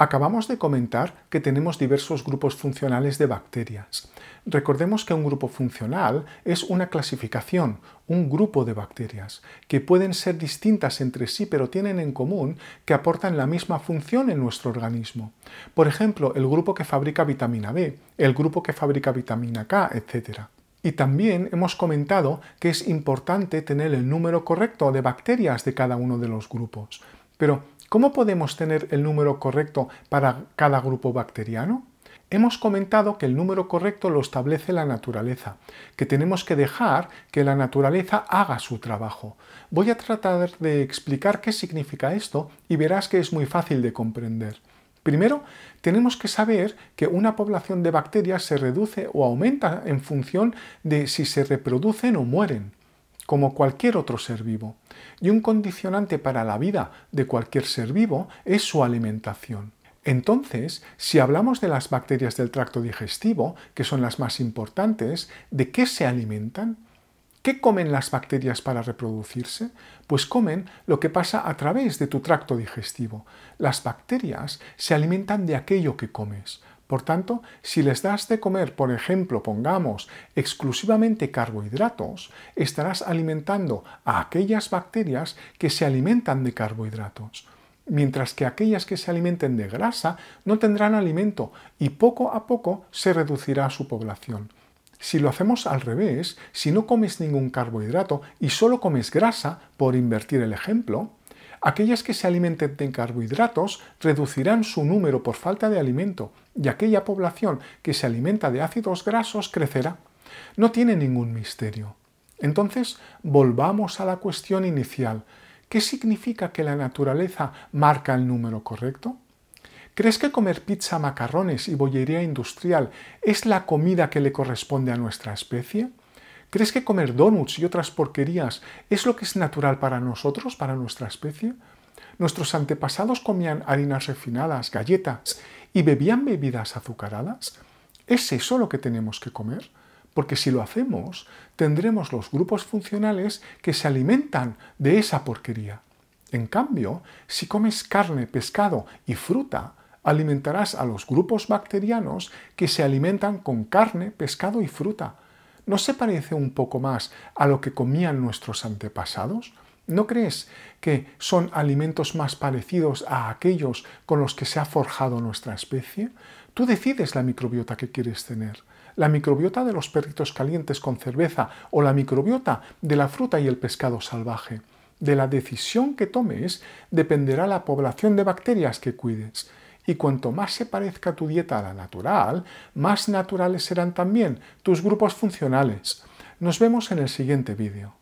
Acabamos de comentar que tenemos diversos grupos funcionales de bacterias. Recordemos que un grupo funcional es una clasificación, un grupo de bacterias, que pueden ser distintas entre sí pero tienen en común que aportan la misma función en nuestro organismo. Por ejemplo, el grupo que fabrica vitamina B, el grupo que fabrica vitamina K, etc. Y también hemos comentado que es importante tener el número correcto de bacterias de cada uno de los grupos. Pero, ¿cómo podemos tener el número correcto para cada grupo bacteriano? Hemos comentado que el número correcto lo establece la naturaleza, que tenemos que dejar que la naturaleza haga su trabajo. Voy a tratar de explicar qué significa esto y verás que es muy fácil de comprender. Primero, tenemos que saber que una población de bacterias se reduce o aumenta en función de si se reproducen o mueren como cualquier otro ser vivo. Y un condicionante para la vida de cualquier ser vivo es su alimentación. Entonces, si hablamos de las bacterias del tracto digestivo, que son las más importantes, ¿de qué se alimentan? ¿Qué comen las bacterias para reproducirse? Pues comen lo que pasa a través de tu tracto digestivo. Las bacterias se alimentan de aquello que comes. Por tanto, si les das de comer, por ejemplo, pongamos exclusivamente carbohidratos, estarás alimentando a aquellas bacterias que se alimentan de carbohidratos, mientras que aquellas que se alimenten de grasa no tendrán alimento y poco a poco se reducirá su población. Si lo hacemos al revés, si no comes ningún carbohidrato y solo comes grasa, por invertir el ejemplo, Aquellas que se alimenten de carbohidratos reducirán su número por falta de alimento y aquella población que se alimenta de ácidos grasos crecerá. No tiene ningún misterio. Entonces, volvamos a la cuestión inicial. ¿Qué significa que la naturaleza marca el número correcto? ¿Crees que comer pizza, macarrones y bollería industrial es la comida que le corresponde a nuestra especie? ¿Crees que comer donuts y otras porquerías es lo que es natural para nosotros, para nuestra especie? Nuestros antepasados comían harinas refinadas, galletas y bebían bebidas azucaradas. ¿Es eso lo que tenemos que comer? Porque si lo hacemos, tendremos los grupos funcionales que se alimentan de esa porquería. En cambio, si comes carne, pescado y fruta, alimentarás a los grupos bacterianos que se alimentan con carne, pescado y fruta ¿no se parece un poco más a lo que comían nuestros antepasados? ¿No crees que son alimentos más parecidos a aquellos con los que se ha forjado nuestra especie? Tú decides la microbiota que quieres tener. La microbiota de los perritos calientes con cerveza o la microbiota de la fruta y el pescado salvaje. De la decisión que tomes dependerá la población de bacterias que cuides. Y cuanto más se parezca tu dieta a la natural, más naturales serán también tus grupos funcionales. Nos vemos en el siguiente vídeo.